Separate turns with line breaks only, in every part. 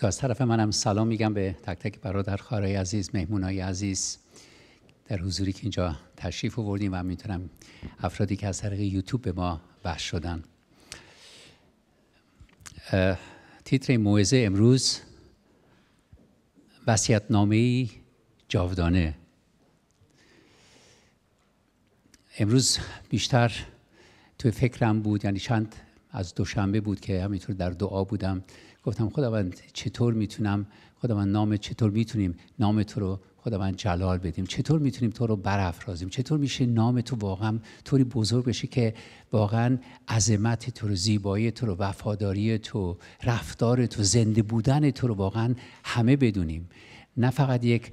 سو از طرف منم سلام میگم به تک تک برادر خارای عزیز مهمونای عزیز در حضوری که اینجا تشریف آوردیم و میتونم افرادی که از طریق یوتیوب به ما بحث شدن تیتر موعظه امروز وصیت‌نامه جاودانه امروز بیشتر توی فکرم بود یعنی چند از دوشنبه بود که همینطور در دعا بودم گفتم خداوند چطور میتونم خداوند نام چطور میتونیم نام تو رو خداوند جلال بدیم چطور میتونیم تو رو برافرازیم چطور میشه نام تو واقعا طوری بزرگ بشه که واقعا عظمت تو رو زیبایی تو رو وفاداری تو رفتار تو زنده بودن تو رو واقعا همه بدونیم نه فقط یک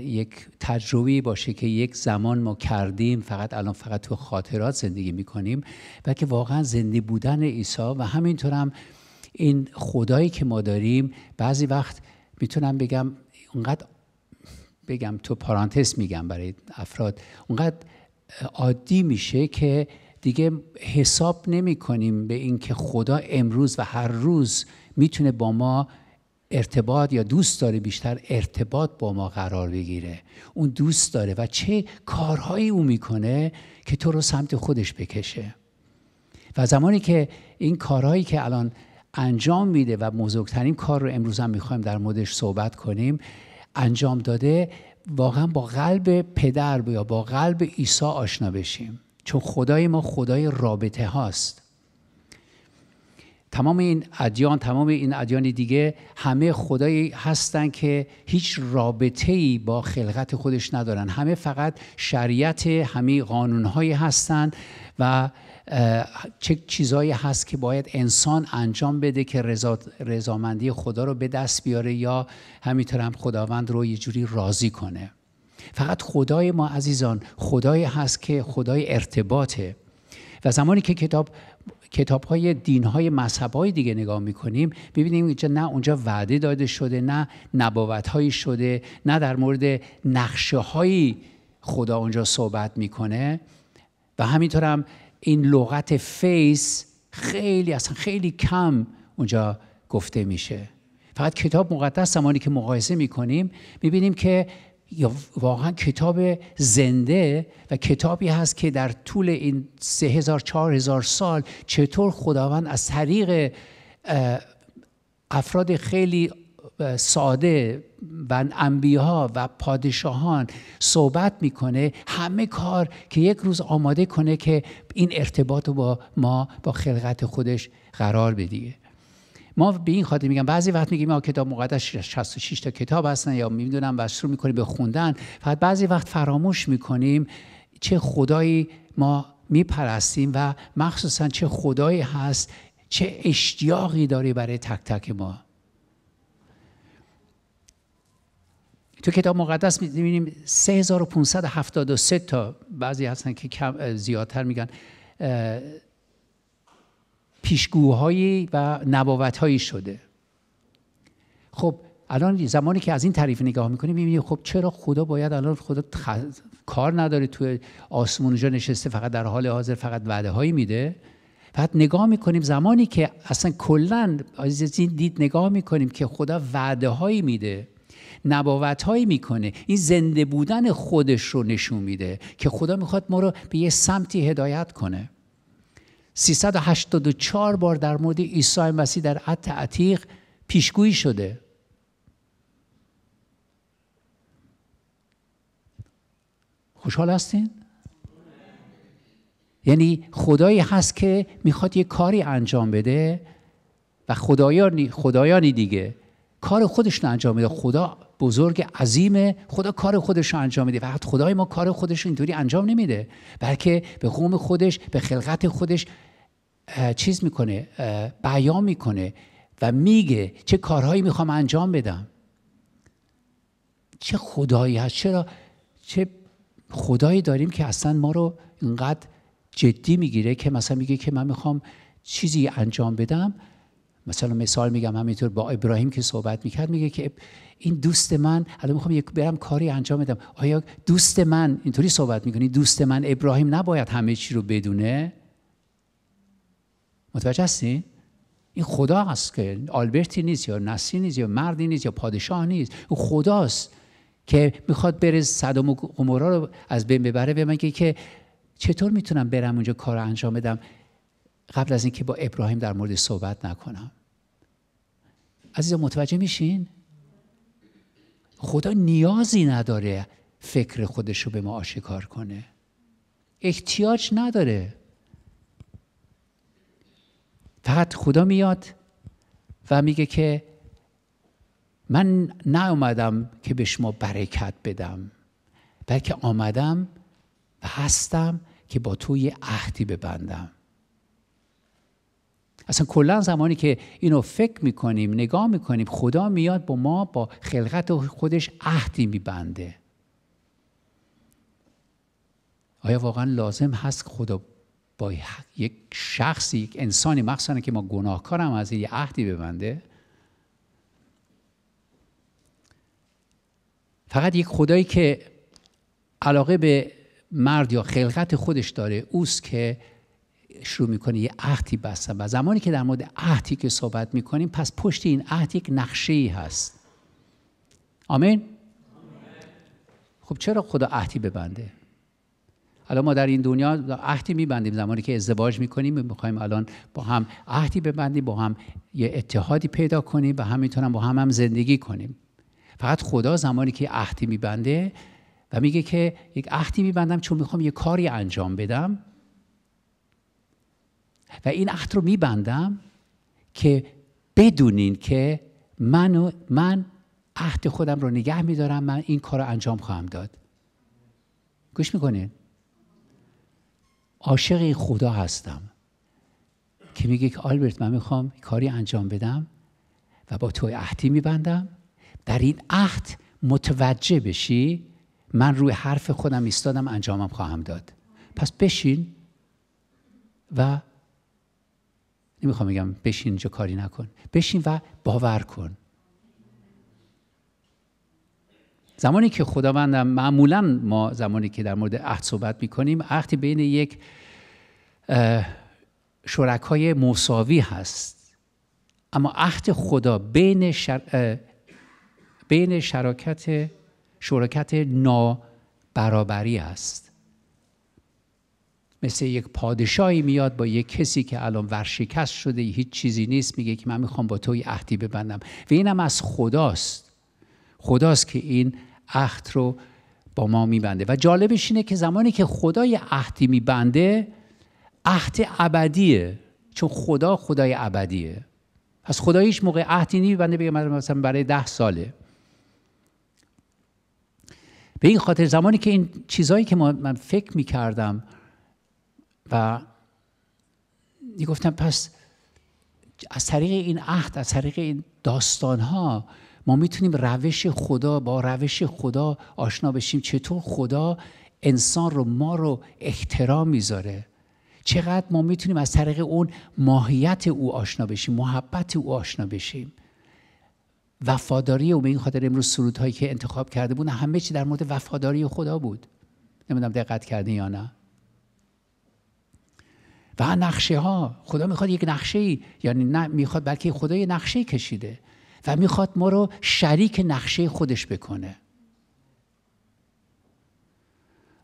یک تجربه باشه که یک زمان ما کردیم فقط الان فقط تو خاطرات زندگی میکنیم بلکه واقعا زنده بودن عیسی و همینطور هم این خدایی که ما داریم بعضی وقت میتونم بگم اونقدر بگم تو پارانتز میگم برای افراد اونقدر عادی میشه که دیگه حساب نمی کنیم به اینکه خدا امروز و هر روز میتونه با ما ارتباط یا دوست داره بیشتر ارتباط با ما قرار بگیره اون دوست داره و چه کارهایی او میکنه که تو رو سمت خودش بکشه و زمانی که این کارهایی که الان انجام میده و بزرگترین کار رو امروز هم میخوایم در موردش صحبت کنیم انجام داده واقعا با قلب پدر یا با قلب عیسی آشنا بشیم چون خدای ما خدای رابطه هاست تمام این ادیان تمام این ادیان دیگه همه خدایی هستند که هیچ رابطه ای با خلقت خودش ندارن همه فقط شریعت همه قانون هستند و چه چیزایی هست که باید انسان انجام بده که رضا، رضامندی خدا رو به دست بیاره یا همینطور هم خداوند رو یه جوری راضی کنه فقط خدای ما عزیزان خدای هست که خدای ارتباطه و زمانی که کتاب کتاب های دین های مذهب های دیگه نگاه میکنیم ببینیم اینجا نه اونجا وعده داده شده نه نباوت هایی شده نه در مورد نقشه هایی خدا اونجا صحبت میکنه و همینطور هم این لغت فیس خیلی اصلا خیلی کم اونجا گفته میشه فقط کتاب مقدس زمانی که مقایسه میکنیم میبینیم که واقعا کتاب زنده و کتابی هست که در طول این سه هزار چهار هزار سال چطور خداوند از طریق افراد خیلی ساده و انبیا و پادشاهان صحبت میکنه همه کار که یک روز آماده کنه که این ارتباط رو با ما با خلقت خودش قرار بدیه ما به این خاطر میگم بعضی وقت میگیم ما کتاب مقدس 66 تا کتاب هستن یا میدونم و شروع میکنیم به خوندن فقط بعضی وقت فراموش میکنیم چه خدایی ما میپرستیم و مخصوصا چه خدایی هست چه اشتیاقی داره برای تک تک ما تو کتاب مقدس می‌بینیم 3573 تا بعضی هستن که کم زیادتر میگن پیشگوهایی و نبوتهایی شده خب الان زمانی که از این تعریف نگاه میکنیم میبینیم خب چرا خدا باید الان خدا کار نداره تو آسمون اونجا نشسته فقط در حال حاضر فقط وعده هایی میده بعد نگاه میکنیم زمانی که اصلا کلا از این دید نگاه میکنیم که خدا وعده هایی میده نباوت هایی میکنه این زنده بودن خودش رو نشون میده که خدا میخواد ما رو به یه سمتی هدایت کنه 384 بار در مورد عیسی مسیح در عهد عتیق پیشگویی شده خوشحال هستین؟ یعنی خدایی هست که میخواد یه کاری انجام بده و خدایانی, دیگه کار رو انجام میده خدا بزرگ عظیم خدا کار خودش رو انجام میده فقط خدای ما کار خودش رو اینطوری انجام نمیده بلکه به قوم خودش به خلقت خودش چیز میکنه بیان میکنه و میگه چه کارهایی میخوام انجام بدم چه خدایی هست چرا چه خدایی داریم که اصلا ما رو اینقدر جدی میگیره که مثلا میگه که من میخوام چیزی انجام بدم مثلا مثال میگم همینطور با ابراهیم که صحبت میکرد میگه که این دوست من حالا میخوام برم کاری انجام بدم آیا دوست من اینطوری صحبت میکنی دوست من ابراهیم نباید همه چی رو بدونه متوجه هستی؟ این خدا است که آلبرتی نیست یا نسی نیست یا مردی نیست یا پادشاه نیست او خداست که میخواد بره صدام و قمورا رو از بین ببره به من که چطور میتونم برم اونجا کار انجام بدم قبل از اینکه با ابراهیم در مورد صحبت نکنم عزیزم متوجه میشین خدا نیازی نداره فکر خودش رو به ما آشکار کنه احتیاج نداره فقط خدا میاد و میگه که من نیومدم که به شما برکت بدم بلکه آمدم و هستم که با تو یه عهدی ببندم اصلا کلا زمانی که اینو فکر میکنیم نگاه میکنیم خدا میاد با ما با خلقت خودش عهدی میبنده آیا واقعا لازم هست خدا با یک شخصی یک انسانی مخصوصا که ما گناهکارم از یه عهدی ببنده فقط یک خدایی که علاقه به مرد یا خلقت خودش داره اوست که شروع میکنه یه عهدی بستن و زمانی که در مورد عهدی که صحبت میکنیم پس پشت این عهد یک نقشه ای هست آمین خب چرا خدا عهدی ببنده الان ما در این دنیا عهدی میبندیم زمانی که ازدواج میکنیم میخوایم الان با هم عهدی ببندیم با هم یه اتحادی پیدا کنیم و میتونم با هم هم زندگی کنیم فقط خدا زمانی که عهدی میبنده و میگه که یک عهدی میبندم چون میخوام یه کاری انجام بدم و این عهد رو میبندم که بدونین که و من عهد خودم رو نگه میدارم من این کار رو انجام خواهم داد گوش میکنین عاشق خدا هستم که میگه که آلبرت من میخوام کاری انجام بدم و با توی عهدی میبندم در این عهد متوجه بشی من روی حرف خودم ایستادم انجامم خواهم داد پس بشین و میخوام بگم بشین اینجا کاری نکن بشین و باور کن زمانی که خداوندم معمولا ما زمانی که در مورد عهد صحبت میکنیم عهدی بین یک شرکای مساوی هست اما عهد خدا بین, شر... بین شراکت شرکت نابرابری است مثل یک پادشاهی میاد با یک کسی که الان ورشکست شده هیچ چیزی نیست میگه که من میخوام با توی عهدی ببندم و اینم از خداست خداست که این عهد رو با ما میبنده و جالبش اینه که زمانی که خدای عهدی میبنده عهد ابدیه چون خدا خدای ابدیه پس خدا هیچ موقع عهدی نمیبنده بگه مثلا برای ده ساله به این خاطر زمانی که این چیزهایی که من فکر میکردم و گفتم پس از طریق این عهد از طریق این داستان ها ما میتونیم روش خدا با روش خدا آشنا بشیم چطور خدا انسان رو ما رو احترام میذاره چقدر ما میتونیم از طریق اون ماهیت او آشنا بشیم محبت او آشنا بشیم وفاداری او به این خاطر امروز سرودهایی که انتخاب کرده بود همه چی در مورد وفاداری خدا بود نمیدونم دقت کردی یا نه و نقشه ها خدا میخواد یک نقشه ای یعنی نه میخواد بلکه خدا یه نقشه کشیده و میخواد ما رو شریک نقشه خودش بکنه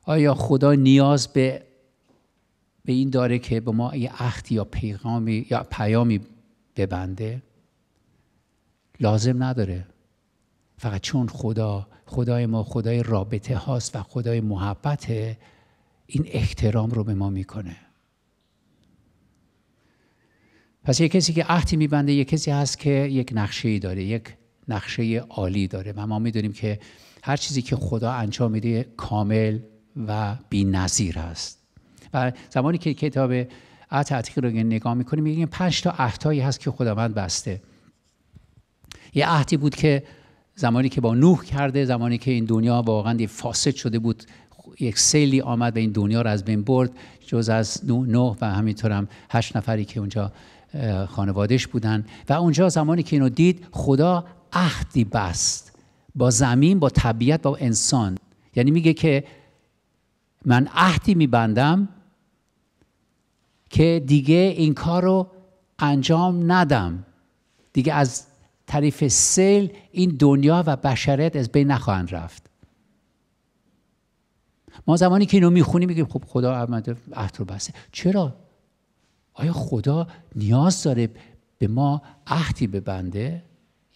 آیا خدا نیاز به به این داره که به ما یه عهد یا پیغامی یا پیامی ببنده لازم نداره فقط چون خدا خدای ما خدای رابطه هاست و خدای محبته این احترام رو به ما میکنه پس یه کسی که عهدی میبنده یک کسی هست که یک نقشه ای داره یک نقشه عالی داره و ما میدونیم که هر چیزی که خدا انجام میده کامل و بی‌نظیر است و زمانی که کتاب عهد عتیق رو نگاه میکنیم میگیم پنج تا عهدهایی هست که خداوند بسته یه عهدی بود که زمانی که با نوح کرده زمانی که این دنیا واقعا فاسد شده بود یک سیلی آمد و این دنیا رو از بین برد جز از نوح و همینطور هم هشت نفری که اونجا خانوادش بودن و اونجا زمانی که اینو دید خدا عهدی بست با زمین با طبیعت با انسان یعنی میگه که من عهدی میبندم که دیگه این کار رو انجام ندم دیگه از طریف سیل این دنیا و بشریت از بین نخواهند رفت ما زمانی که اینو میخونیم میگیم خب خدا عهد رو بسته چرا آیا خدا نیاز داره به ما عهدی ببنده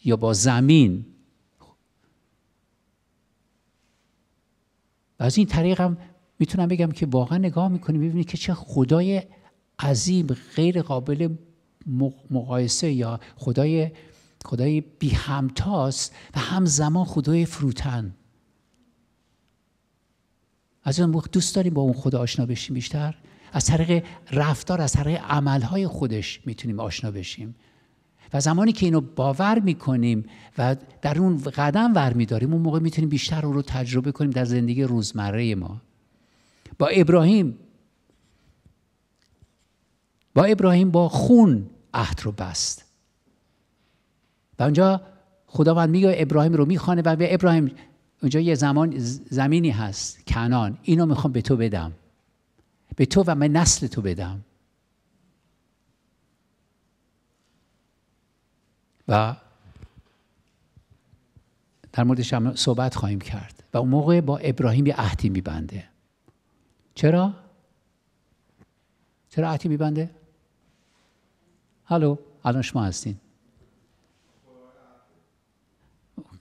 یا با زمین و از این طریق هم میتونم بگم که واقعا نگاه میکنیم ببینید که چه خدای عظیم غیر قابل مقایسه یا خدای خدای بی همتاست و همزمان خدای فروتن از اون دوست داریم با اون خدا آشنا بشیم بیشتر از طریق رفتار از طریق عملهای خودش میتونیم آشنا بشیم و زمانی که اینو باور میکنیم و در اون قدم ور میداریم اون موقع میتونیم بیشتر اون رو تجربه کنیم در زندگی روزمره ما با ابراهیم با ابراهیم با خون عهد رو بست و اونجا خداوند میگه ابراهیم رو میخوانه و به ابراهیم اونجا یه زمان زمینی هست کنان اینو میخوام به تو بدم به تو و من نسل تو بدم و در موردش هم صحبت خواهیم کرد و اون موقع با ابراهیم یه عهدی میبنده چرا؟ چرا عهدی میبنده؟ هلو الان شما هستین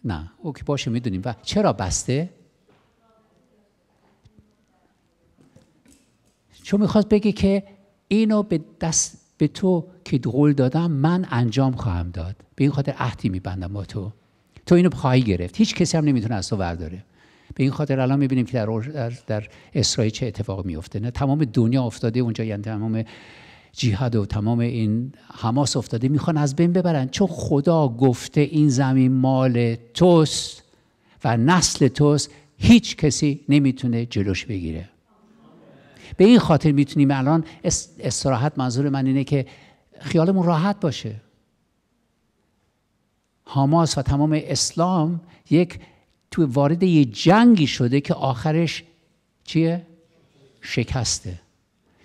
نه اوکی باشه میدونیم و چرا بسته؟ چون میخواست بگه که اینو به دست تو که قول دادم من انجام خواهم داد به این خاطر عهدی میبندم با تو تو اینو خواهی گرفت هیچ کسی هم نمیتونه از تو ورداره به این خاطر الان میبینیم که در, در, اسرائیل چه اتفاق میفته نه تمام دنیا افتاده اونجا یعنی تمام جیهاد و تمام این حماس افتاده میخوان از بین ببرن چون خدا گفته این زمین مال توست و نسل توست هیچ کسی نمیتونه جلوش بگیره به این خاطر میتونیم الان استراحت منظور من اینه که خیالمون راحت باشه حماس و تمام اسلام یک تو وارد یه جنگی شده که آخرش چیه؟ شکسته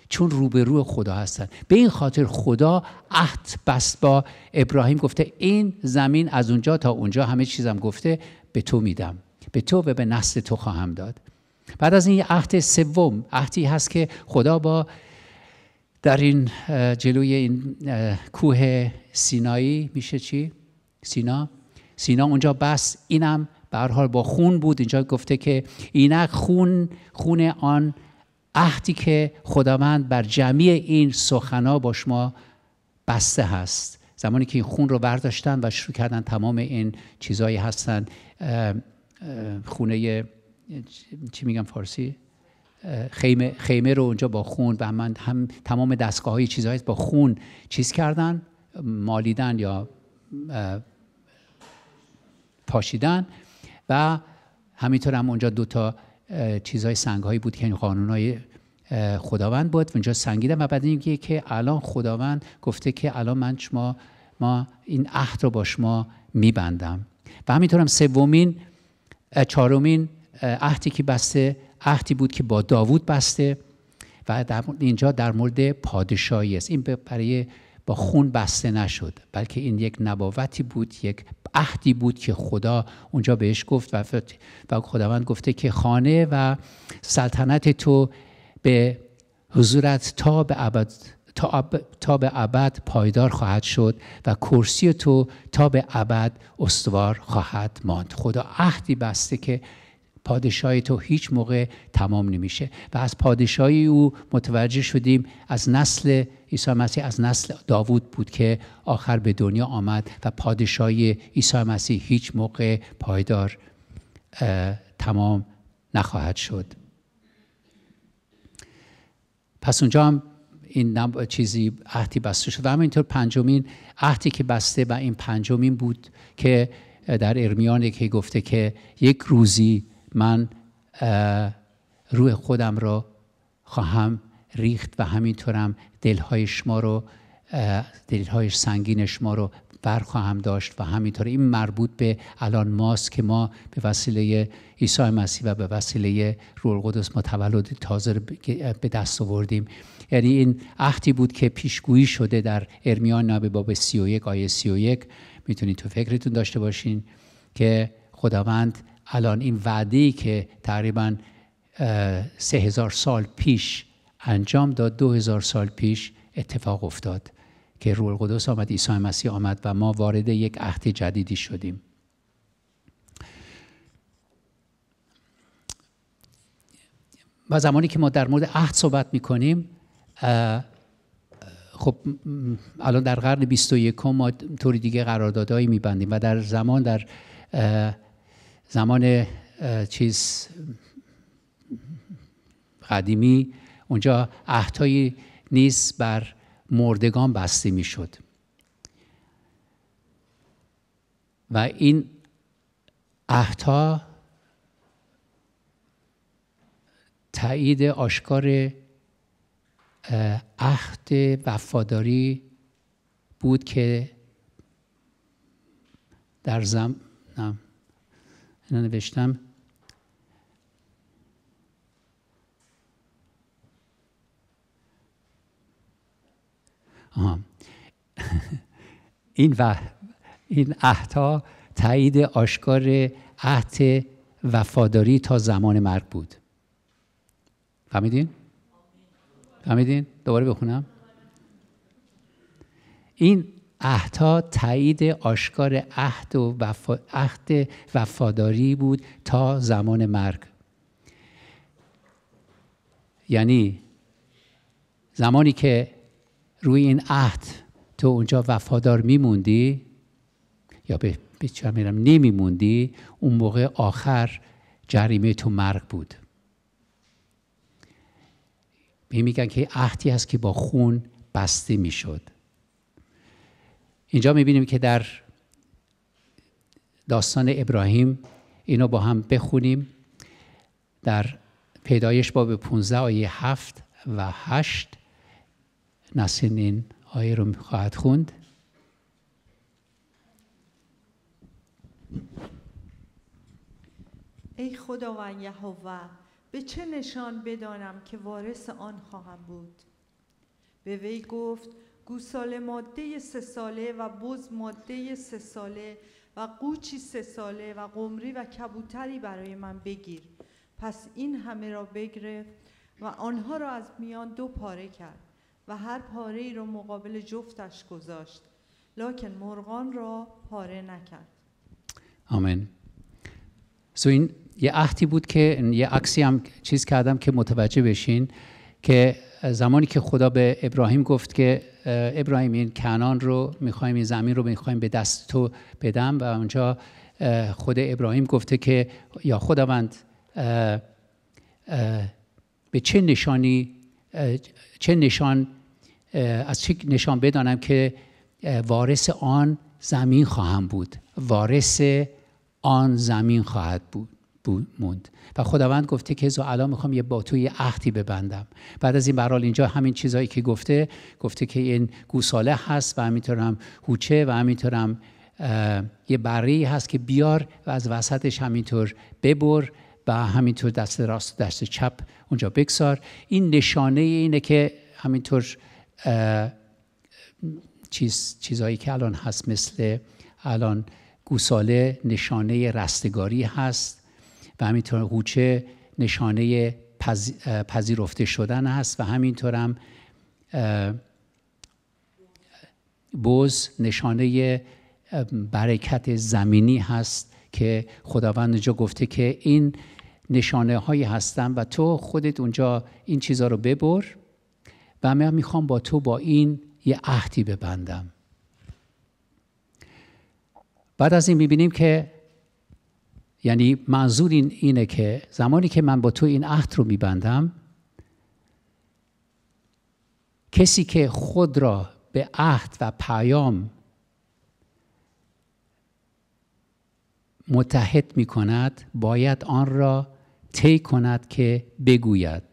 چون روبرو خدا هستن به این خاطر خدا عهد بست با ابراهیم گفته این زمین از اونجا تا اونجا همه چیزم گفته به تو میدم به تو و به نسل تو خواهم داد بعد از این عهد سوم عهدی هست که خدا با در این جلوی این کوه سینایی میشه چی؟ سینا سینا اونجا بس اینم به حال با خون بود اینجا گفته که اینک خون خون آن عهدی که خداوند بر جمعی این سخنا با شما بسته هست زمانی که این خون رو برداشتن و شروع کردن تمام این چیزایی هستن خونه چی میگم فارسی خیمه, خیمه رو اونجا با خون و من هم تمام دستگاه های چیزهایی با خون چیز کردن مالیدن یا پاشیدن و همینطور هم اونجا دو تا چیزهای سنگهایی بود که یعنی این های خداوند بود اونجا سنگیدن و بعد اینکه که الان خداوند گفته که الان من شما ما این عهد رو با شما میبندم و همینطور هم سومین چهارمین عهدی که بسته عهدی بود که با داوود بسته و در اینجا در مورد پادشاهی است این برای با خون بسته نشد بلکه این یک نباوتی بود یک عهدی بود که خدا اونجا بهش گفت و خداوند گفته که خانه و سلطنت تو به حضورت تا به ابد تا به ابد پایدار خواهد شد و کرسی تو تا به ابد استوار خواهد ماند خدا عهدی بسته که پادشاهی تو هیچ موقع تمام نمیشه و از پادشاهی او متوجه شدیم از نسل عیسی مسیح از نسل داوود بود که آخر به دنیا آمد و پادشاهی عیسی مسیح هیچ موقع پایدار تمام نخواهد شد پس اونجا هم این چیزی عهدی بسته شد و همینطور پنجمین عهدی که بسته و این پنجمین بود که در ارمیان که گفته که یک روزی من روح خودم را خواهم ریخت و همینطورم دلهای شما رو دلهای سنگین شما رو برخواهم داشت و همینطور این مربوط به الان ماست که ما به وسیله عیسی مسیح و به وسیله روح القدس ما تولد تازه به دست آوردیم یعنی این عهدی بود که پیشگویی شده در ارمیان نبی باب 31 آیه 31 میتونید تو فکرتون داشته باشین که خداوند الان این وعده که تقریبا سه هزار سال پیش انجام داد دو هزار سال پیش اتفاق افتاد که روح القدس آمد عیسی مسیح آمد و ما وارد یک عهد جدیدی شدیم و زمانی که ما در مورد عهد صحبت میکنیم خب الان در قرن 21 ما طوری دیگه قراردادهایی میبندیم و در زمان در زمان چیز قدیمی اونجا عهدهایی نیست بر مردگان بسته میشد و این عهدها تایید آشکار عهد وفاداری بود که در زم... اینا نوشتم این و این عهدها تایید آشکار عهد وفاداری تا زمان مرگ بود فهمیدین؟ فهمیدین؟ دوباره بخونم این عهدها تایید آشکار عهد و وفا... وفاداری بود تا زمان مرگ یعنی زمانی که روی این عهد تو اونجا وفادار میموندی یا به چه میرم نمیموندی اون موقع آخر جریمه تو مرگ بود می میگن که عهدی هست که با خون بسته میشد اینجا میبینیم که در داستان ابراهیم اینو با هم بخونیم در پیدایش باب 15 آیه 7 و 8 نسین این آیه رو خواهد خوند
ای خداوند یهوه به چه نشان بدانم که وارث آن خواهم بود به وی گفت گوساله ماده سه ساله و بز ماده سه ساله و قوچی سه ساله و قمری و کبوتری برای من بگیر پس این همه را بگرفت و آنها را از میان دو پاره کرد و هر پاره ای را مقابل جفتش گذاشت لکن مرغان را پاره نکرد
آمین سو این یه عهدی بود که یه عکسی هم چیز کردم که متوجه بشین که زمانی که خدا به ابراهیم گفت که ابراهیم این کنان رو میخوایم این زمین رو میخوایم به دست تو بدم و اونجا خود ابراهیم گفته که یا خداوند به چه نشانی چه نشان از چه نشان بدانم که وارث آن زمین خواهم بود وارث آن زمین خواهد بود موند و خداوند گفته که زو الان میخوام یه با توی عهدی ببندم بعد از این برال اینجا همین چیزهایی که گفته گفته که این گوساله هست و همینطور هم هوچه و همینطور هم یه بره هست که بیار و از وسطش همینطور ببر و همینطور دست راست و دست چپ اونجا بگذار این نشانه اینه که همینطور چیز چیزهایی که الان هست مثل الان گوساله نشانه رستگاری هست و همینطور قوچه نشانه پذیرفته شدن هست و همینطور هم بز نشانه برکت زمینی هست که خداوند جا گفته که این نشانه هایی هستن و تو خودت اونجا این چیزها رو ببر و من میخوام با تو با این یه عهدی ببندم بعد از این میبینیم که یعنی منظور اینه که زمانی که من با تو این عهد رو میبندم کسی که خود را به عهد و پیام متحد می کند باید آن را طی کند که بگوید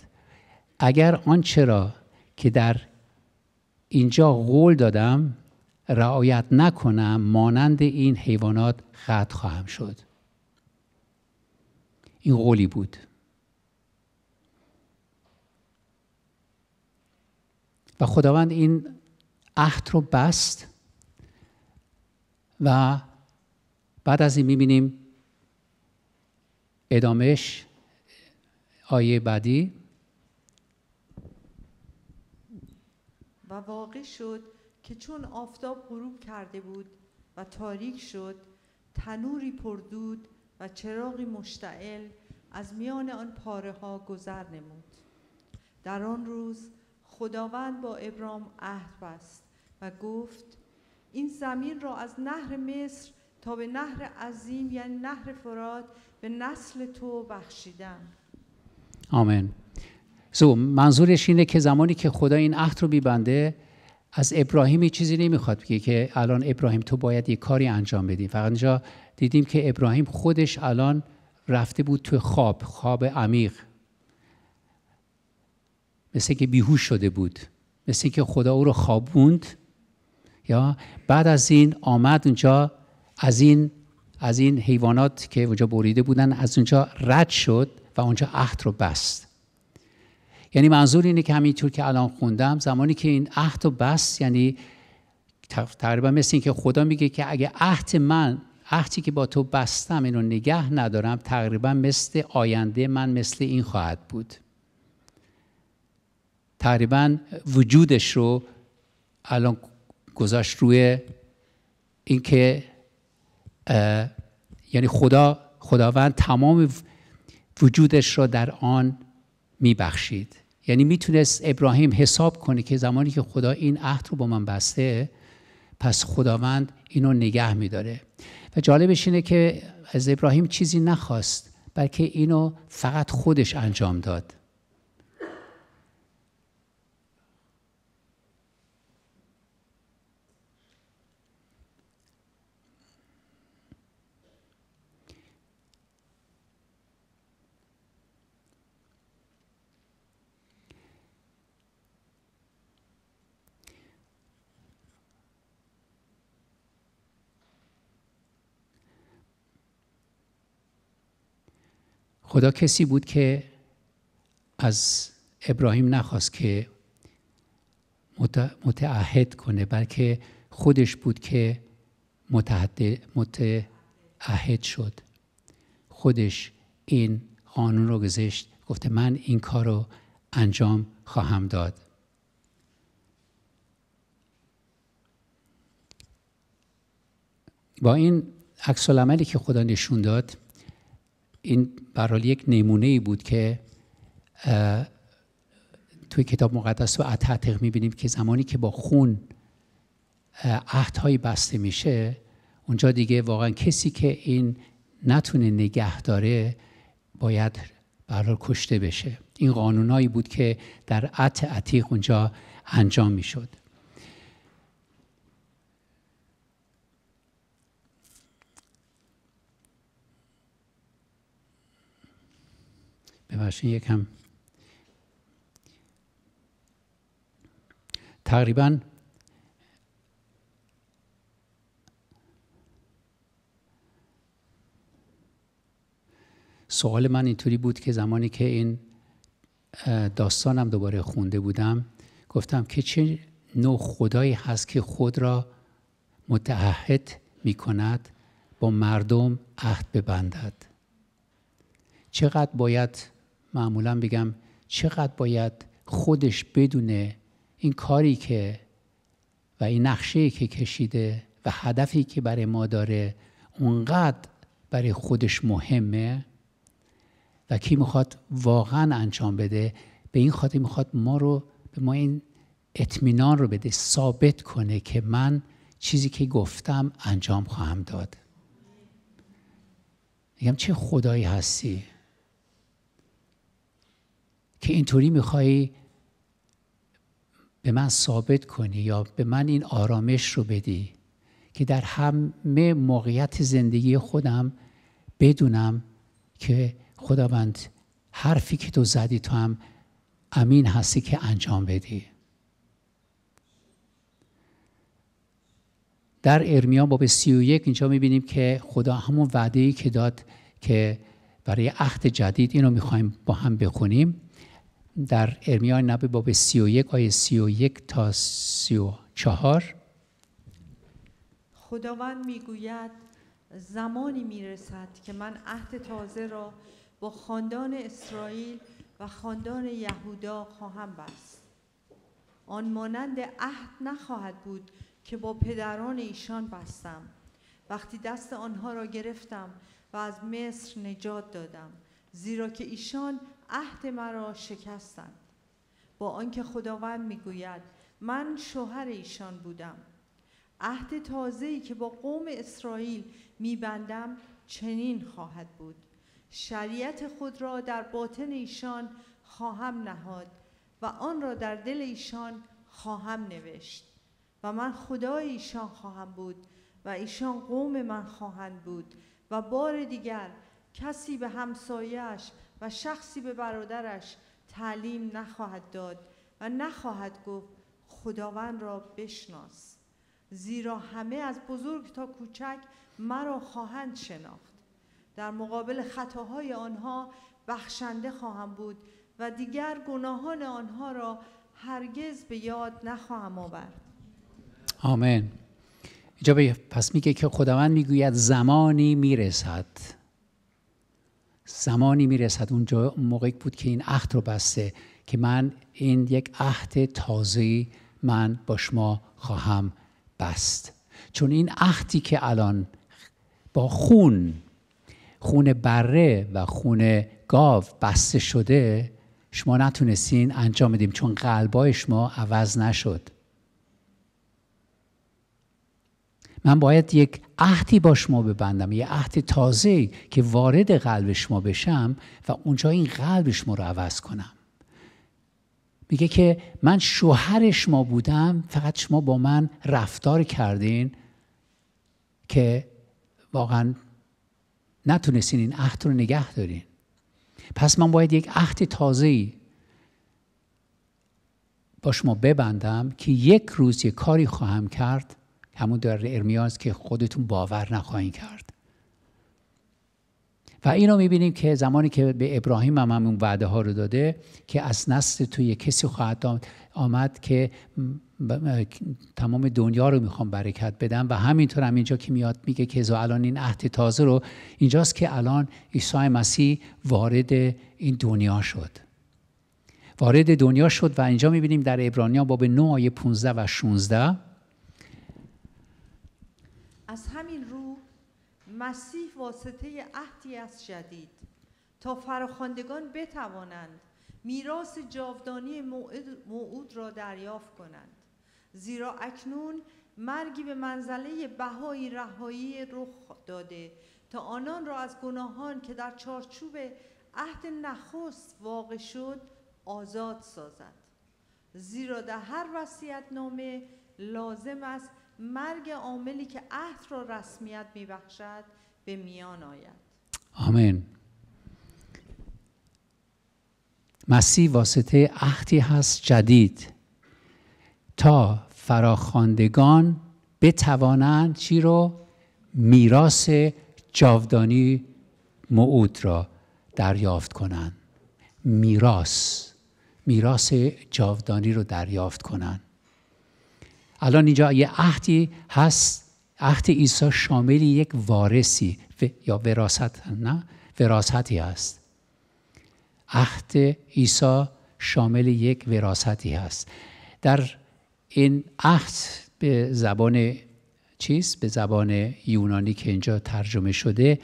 اگر آنچه را که در اینجا قول دادم رعایت نکنم مانند این حیوانات قطع خواهم شد این قولی بود و خداوند این عهد رو بست و بعد از این میبینیم ادامش آیه بعدی
و واقع شد که چون آفتاب غروب کرده بود و تاریک شد تنوری پردود و چراغی مشتعل از میان آن پاره ها گذر نمود در آن روز خداوند با ابرام عهد بست و گفت این زمین را از نهر مصر تا به نهر عظیم یعنی نهر فرات به نسل تو بخشیدم
آمین سو منظورش اینه که زمانی که خدا این عهد رو بیبنده از ابراهیم چیزی نمیخواد بگه که الان ابراهیم تو باید یه کاری انجام بدی فقط اینجا دیدیم که ابراهیم خودش الان رفته بود تو خواب خواب عمیق مثل که بیهوش شده بود مثل که خدا او رو خوابوند یا بعد از این آمد اونجا از این از این حیوانات که اونجا بریده بودن از اونجا رد شد و اونجا عهد رو بست یعنی منظور اینه که همینطور که الان خوندم زمانی که این عهد و بس یعنی تقریبا مثل این که خدا میگه که اگه عهد من عهدی که با تو بستم اینو نگه ندارم تقریبا مثل آینده من مثل این خواهد بود تقریبا وجودش رو الان گذاشت روی اینکه یعنی خدا خداوند تمام وجودش رو در آن میبخشید یعنی میتونست ابراهیم حساب کنه که زمانی که خدا این عهد رو با من بسته پس خداوند اینو نگه میداره و جالبش اینه که از ابراهیم چیزی نخواست بلکه اینو فقط خودش انجام داد خدا کسی بود که از ابراهیم نخواست که متعهد کنه بلکه خودش بود که متعهد شد خودش این قانون رو گذشت گفته من این کار رو انجام خواهم داد با این عکس که خدا نشون داد این برحال یک نمونه ای بود که توی کتاب مقدس و می میبینیم که زمانی که با خون عهدهایی بسته میشه اونجا دیگه واقعا کسی که این نتونه نگه داره باید برحال کشته بشه این قانونایی بود که در عت عتیق اونجا انجام میشد ببخشید یکم تقریبا سوال من اینطوری بود که زمانی که این داستانم دوباره خونده بودم گفتم که چه نوع خدایی هست که خود را متعهد می کند با مردم عهد ببندد چقدر باید معمولا بگم چقدر باید خودش بدونه این کاری که و این نقشه که کشیده و هدفی که برای ما داره اونقدر برای خودش مهمه و کی میخواد واقعا انجام بده به این خاطر میخواد ما رو به ما این اطمینان رو بده ثابت کنه که من چیزی که گفتم انجام خواهم داد میگم چه خدایی هستی که اینطوری میخوای به من ثابت کنی یا به من این آرامش رو بدی که در همه موقعیت زندگی خودم بدونم که خداوند حرفی که تو زدی تو هم امین هستی که انجام بدی در ارمیا باب سی و یک اینجا میبینیم که خدا همون وعده ای که داد که برای عهد جدید اینو میخوایم با هم بخونیم در ارمیا نبی باب 31 آیه 31 تا 34
خداوند میگوید زمانی میرسد که من عهد تازه را با خاندان اسرائیل و خاندان یهودا خواهم بست آن مانند عهد نخواهد بود که با پدران ایشان بستم وقتی دست آنها را گرفتم و از مصر نجات دادم زیرا که ایشان عهد مرا شکستند با آنکه خداوند میگوید من شوهر ایشان بودم عهد تازه‌ای که با قوم اسرائیل میبندم چنین خواهد بود شریعت خود را در باطن ایشان خواهم نهاد و آن را در دل ایشان خواهم نوشت و من خدای ایشان خواهم بود و ایشان قوم من خواهند بود و بار دیگر کسی به همسایهش و شخصی به برادرش تعلیم نخواهد داد و نخواهد گفت خداوند را بشناس زیرا همه از بزرگ تا کوچک مرا خواهند شناخت در مقابل خطاهای آنها بخشنده خواهم بود و دیگر گناهان آنها را هرگز به یاد نخواهم آورد
آمین اینجا پس میگه که خداوند میگوید زمانی میرسد زمانی میرسد اونجا موقعی بود که این عهد رو بسته که من این یک عهد تازه من با شما خواهم بست چون این عهدی که الان با خون خون بره و خون گاو بسته شده شما نتونستین انجام بدیم چون قلبای شما عوض نشد من باید یک عهدی با شما ببندم یه عهد تازه که وارد قلب شما بشم و اونجا این قلب شما رو عوض کنم میگه که من شوهر شما بودم فقط شما با من رفتار کردین که واقعا نتونستین این عهد رو نگه دارین پس من باید یک عهد تازه با شما ببندم که یک روز یک کاری خواهم کرد همون در ارمیاز که خودتون باور نخواهید کرد و اینو میبینیم که زمانی که به ابراهیم هم همون وعده ها رو داده که از نسل توی کسی خواهد آمد که تمام دنیا رو میخوام برکت بدم و همینطور هم اینجا که میاد میگه که از الان این عهد تازه رو اینجاست که الان عیسی مسیح وارد این دنیا شد وارد دنیا شد و اینجا میبینیم در ابرانیان باب 9 آیه 15 و 16
مسیح واسطه عهدی است جدید تا فراخواندگان بتوانند میراث جاودانی موعود را دریافت کنند زیرا اکنون مرگی به منزله بهایی رهایی رخ داده تا آنان را از گناهان که در چارچوب عهد نخست واقع شد آزاد سازد زیرا در هر وصیت نامه لازم است مرگ عاملی که عهد را رسمیت میبخشد به میان آید
آمین مسیح واسطه عهدی هست جدید تا فراخواندگان بتوانند چی رو میراث جاودانی موعود را دریافت کنند میراث میراث جاودانی رو دریافت کنند الان اینجا یه عهدی هست عهد عیسی شامل یک وارثی یا وراثت نه وراثتی هست عهد عیسی شامل یک وراثتی هست در این عهد به زبان چیز به زبان یونانی که اینجا ترجمه شده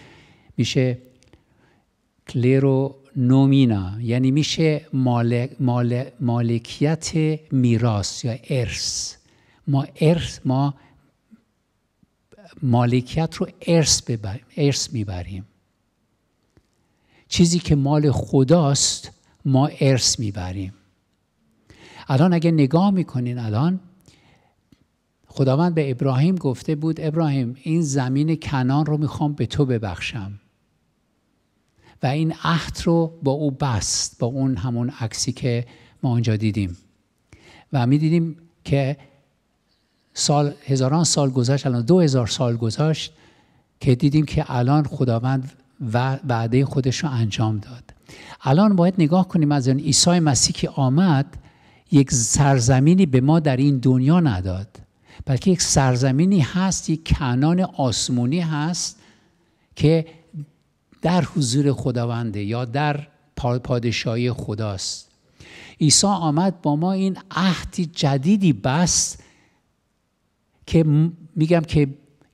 میشه کلیرو نومینا یعنی میشه مالک، مالکیت میراث یا ارث ما ارث ما مالکیت رو ارث ارث میبریم چیزی که مال خداست ما ارث میبریم الان اگه نگاه میکنین الان خداوند به ابراهیم گفته بود ابراهیم این زمین کنان رو میخوام به تو ببخشم و این عهد رو با او بست با اون همون عکسی که ما اونجا دیدیم و میدیدیم که سال هزاران سال گذشت الان دو هزار سال گذشت که دیدیم که الان خداوند وعده خودش رو انجام داد الان باید نگاه کنیم از این عیسی مسیح که آمد یک سرزمینی به ما در این دنیا نداد بلکه یک سرزمینی هست یک کنان آسمونی هست که در حضور خداونده یا در پادشاهی خداست عیسی آمد با ما این عهدی جدیدی بست که میگم که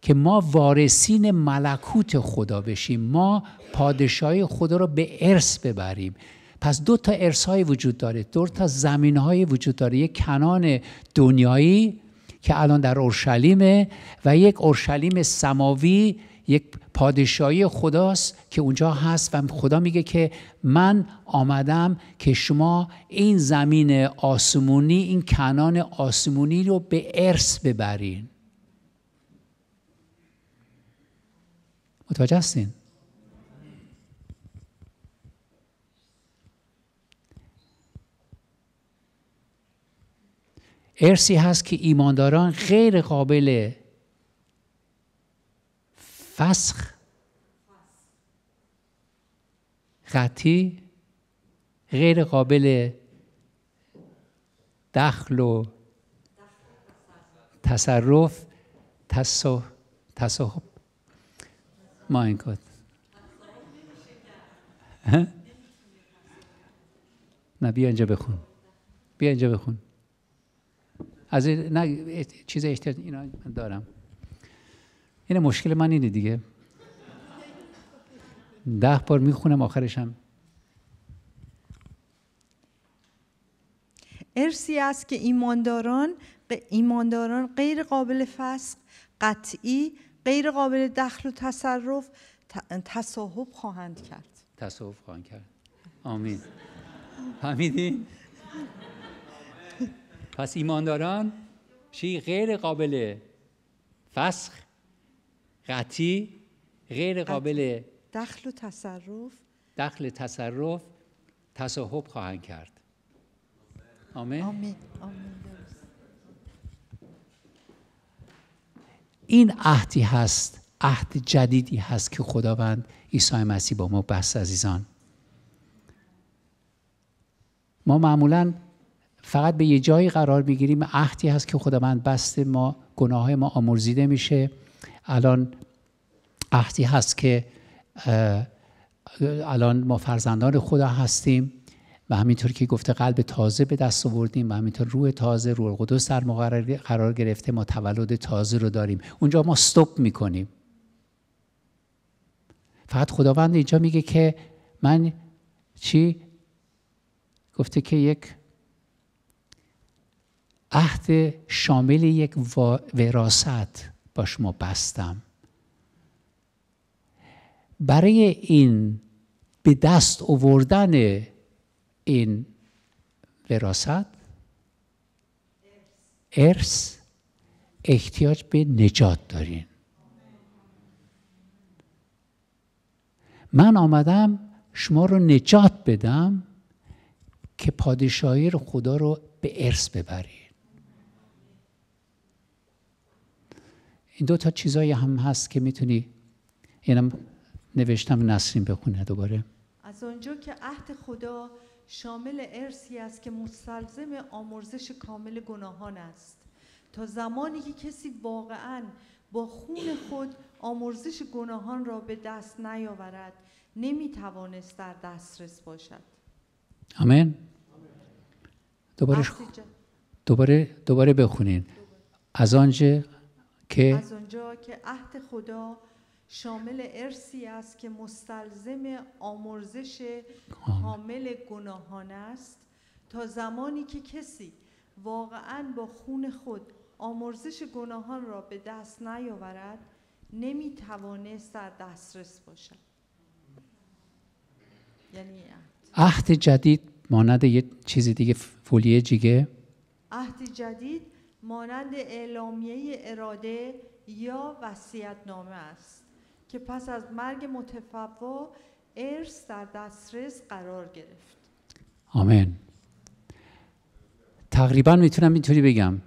که ما وارثین ملکوت خدا بشیم ما پادشاهی خدا رو به ارث ببریم پس دو تا ارث های وجود داره دو تا زمین های وجود داره یک کنان دنیایی که الان در اورشلیم و یک اورشلیم سماوی یک پادشاهی خداست که اونجا هست و خدا میگه که من آمدم که شما این زمین آسمونی این کنان آسمونی رو به ارث ببرین متوجه هستین ارسی هست که ایمانداران غیر قابل فسخ قطی، غیر قابل دخل و تصرف تصحب. تصح... ما این کد نه بیا اینجا بخون بیا اینجا بخون از نه چیز اشتر اینا دارم این مشکل من اینه دیگه ده بار میخونم آخرشم
ارسی است که ایمانداران ایمانداران غیر قابل فسق قطعی غیر قابل دخل و تصرف تصاحب خواهند کرد
تصاحب خواهند کرد آمین فهمیدین پس ایمانداران چی غیر قابل فسخ قطعی غیر قابل
دخل و تصرف
دخل تصرف تصاحب خواهند کرد آمین این عهدی هست عهد جدیدی هست که خداوند عیسی مسیح با ما بست عزیزان ما معمولا فقط به یه جایی قرار میگیریم عهدی هست که خداوند بست ما گناه ما آمرزیده میشه الان عهدی هست که الان ما فرزندان خدا هستیم و همینطور که گفته قلب تازه به دست آوردیم و همینطور روح تازه روح القدس در ما قرار گرفته ما تولد تازه رو داریم اونجا ما استوب میکنیم فقط خداوند اینجا میگه که من چی گفته که یک عهد شامل یک وراست شما بستم برای این به دست آوردن این وراست ارث احتیاج به نجات دارین من آمدم شما رو نجات بدم که پادشاهی رو خدا رو به ارث ببری این دو تا چیزایی هم هست که میتونی اینم نوشتم نسرین بخونه دوباره
از آنجا که عهد خدا شامل ارسی است که مستلزم آمرزش کامل گناهان است تا زمانی که کسی واقعا با خون خود آمرزش گناهان را به دست نیاورد نمیتوانست در دسترس باشد
آمین دوباره دوباره دوباره بخونین از آنجا که از
اونجا که عهد خدا شامل ارسی است که مستلزم آمرزش حامل گناهان است تا زمانی که کسی واقعا با خون خود آمرزش گناهان را به دست نیاورد نمیتوانست در دسترس باشد یعنی
عهد جدید مانند یه چیز دیگه فولیه جیگه
عهد جدید مانند اعلامیه اراده یا وصیت نامه است که پس از مرگ متفوع ارث در دسترس قرار گرفت
آمین تقریبا میتونم اینطوری بگم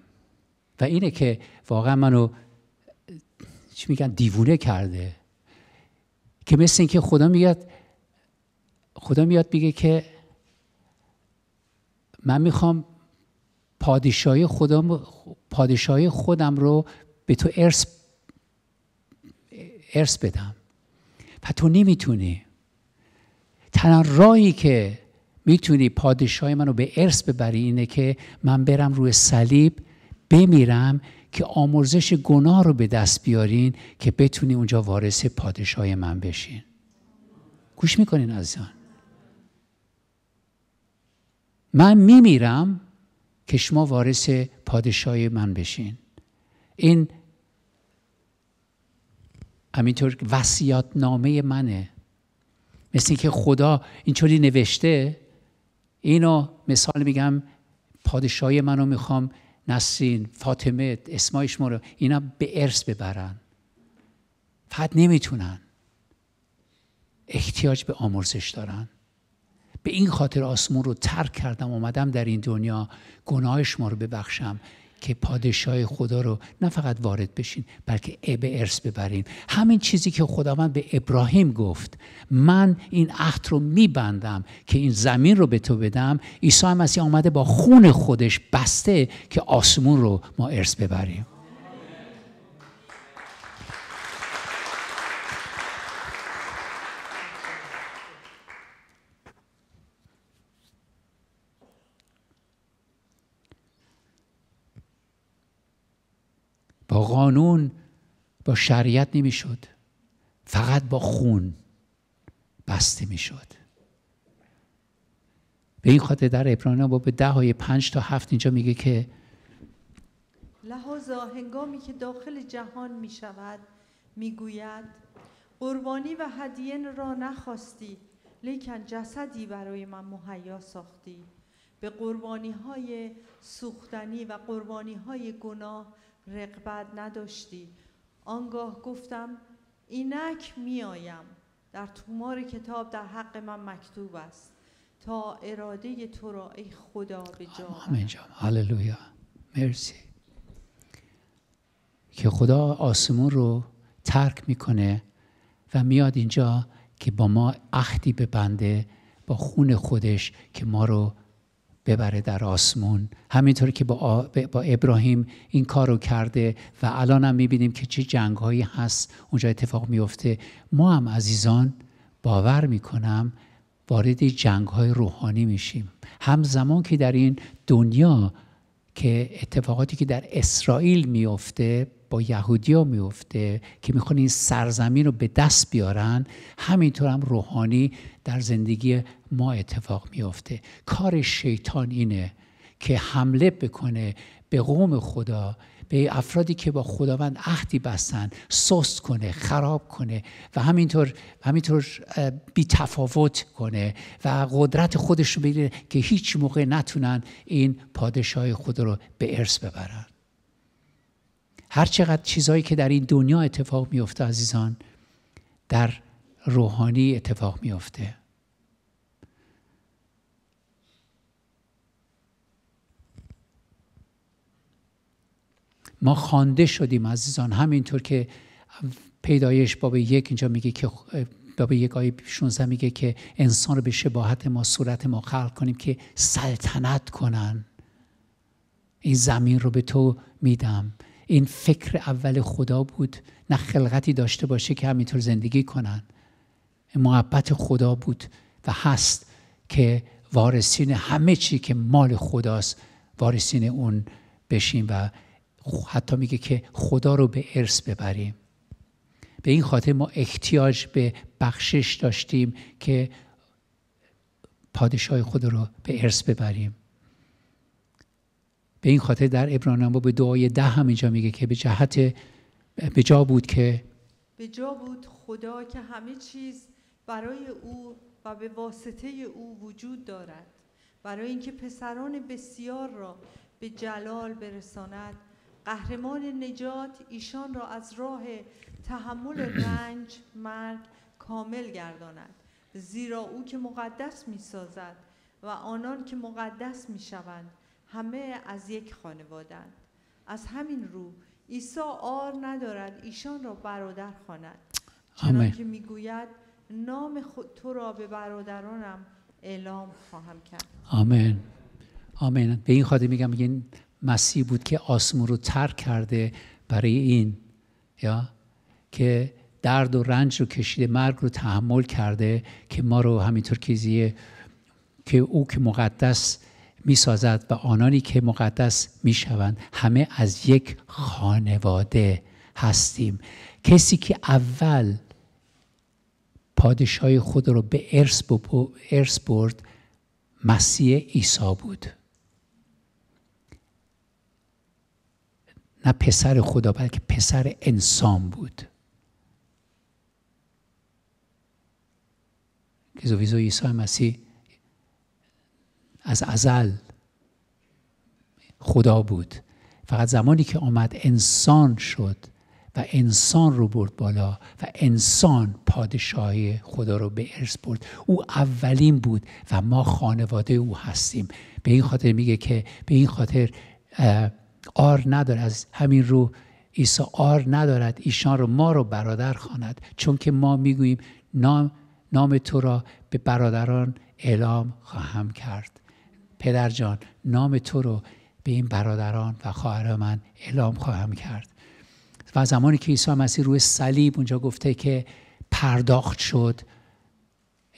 و اینه که واقعا منو چی میگن دیوونه کرده که مثل اینکه خدا میاد خدا میاد میگه که من میخوام پادشاهی خودم پادشاهی خودم رو به تو ارث ارث بدم و تو نمیتونی تنها راهی که میتونی پادشاهی منو به ارث ببری اینه که من برم روی صلیب بمیرم که آمرزش گناه رو به دست بیارین که بتونی اونجا وارث پادشاه من بشین گوش میکنین عزیزان من میمیرم که شما وارث پادشاهی من بشین این همینطور وسیعت نامه منه مثل اینکه خدا اینطوری نوشته اینو مثال میگم پادشاهی منو میخوام نسین، فاطمه اسمایش رو اینا به ارث ببرن فقط نمیتونن احتیاج به آمرزش دارن به این خاطر آسمون رو ترک کردم اومدم در این دنیا گناه شما رو ببخشم که پادشاه خدا رو نه فقط وارد بشین بلکه به ارث ببرین. همین چیزی که خداوند به ابراهیم گفت من این عهد رو میبندم که این زمین رو به تو بدم عیسی مسیح آمده با خون خودش بسته که آسمون رو ما ارث ببریم با قانون با شریعت نمیشد فقط با خون بسته میشد به این خاطر در ابرانا با به ده های پنج تا هفت اینجا میگه که
لحاظا هنگامی که داخل جهان میشود میگوید قربانی و هدیه را نخواستی لیکن جسدی برای من مهیا ساختی به قربانی های سوختنی و قربانی های گناه رقبت نداشتی آنگاه گفتم اینک میایم در تومار کتاب در حق من مکتوب است تا اراده تو را ای خدا به جا آمین
هللویا مرسی که خدا آسمون رو ترک میکنه و میاد اینجا که با ما عهدی ببنده با خون خودش که ما رو ببره در آسمون همینطور که با, با ابراهیم این کار رو کرده و الان هم میبینیم که چه جنگ هایی هست اونجا اتفاق میفته ما هم عزیزان باور میکنم وارد جنگ های روحانی میشیم همزمان که در این دنیا که اتفاقاتی که در اسرائیل میفته با یهودیا میفته که میخوان این سرزمین رو به دست بیارن همینطور هم روحانی در زندگی ما اتفاق میافته کار شیطان اینه که حمله بکنه به قوم خدا به افرادی که با خداوند عهدی بستن سست کنه خراب کنه و همینطور همینطور بی تفاوت کنه و قدرت خودش رو بگیره که هیچ موقع نتونن این پادشاه خود رو به ارث ببرن هر چقدر چیزایی که در این دنیا اتفاق میفته عزیزان در روحانی اتفاق میفته ما خوانده شدیم عزیزان همینطور که پیدایش باب یک اینجا میگه که باب یک آیه 16 میگه که انسان رو به شباهت ما صورت ما خلق کنیم که سلطنت کنن این زمین رو به تو میدم این فکر اول خدا بود نه خلقتی داشته باشه که همینطور زندگی کنن محبت خدا بود و هست که وارثین همه چی که مال خداست وارثین اون بشیم و حتی میگه که خدا رو به ارث ببریم به این خاطر ما احتیاج به بخشش داشتیم که پادشاه خود رو به ارث ببریم به این خاطر در با به دعای ده هم اینجا میگه که به جهت به جا بود که
به جا بود خدا که همه چیز برای او و به واسطه او وجود دارد برای اینکه پسران بسیار را به جلال برساند قهرمان نجات ایشان را از راه تحمل رنج مرگ کامل گرداند زیرا او که مقدس می سازد و آنان که مقدس می شوند همه از یک خانوادند از همین رو عیسی آر ندارد ایشان را برادر خواند که میگوید نام خود تو را به برادرانم اعلام خواهم کرد آمین
آمین به این خاطر میگم این مسیح بود که آسمون رو ترک کرده برای این یا که درد و رنج رو کشیده مرگ رو تحمل کرده که ما رو همینطور که که او که مقدس می سازد و آنانی که مقدس می شوند همه از یک خانواده هستیم کسی که اول پادشاه خود رو به ارث برد مسیح عیسی بود نه پسر خدا بلکه پسر انسان بود گزویزو عیسی مسیح از ازل خدا بود فقط زمانی که آمد انسان شد و انسان رو برد بالا و انسان پادشاهی خدا رو به ارث برد او اولین بود و ما خانواده او هستیم به این خاطر میگه که به این خاطر آر ندارد از همین رو عیسی آر ندارد ایشان رو ما رو برادر خواند چون که ما میگوییم نام نام تو را به برادران اعلام خواهم کرد پدر جان نام تو رو به این برادران و خواهر من اعلام خواهم کرد و زمانی که عیسی مسیح روی صلیب اونجا گفته که پرداخت شد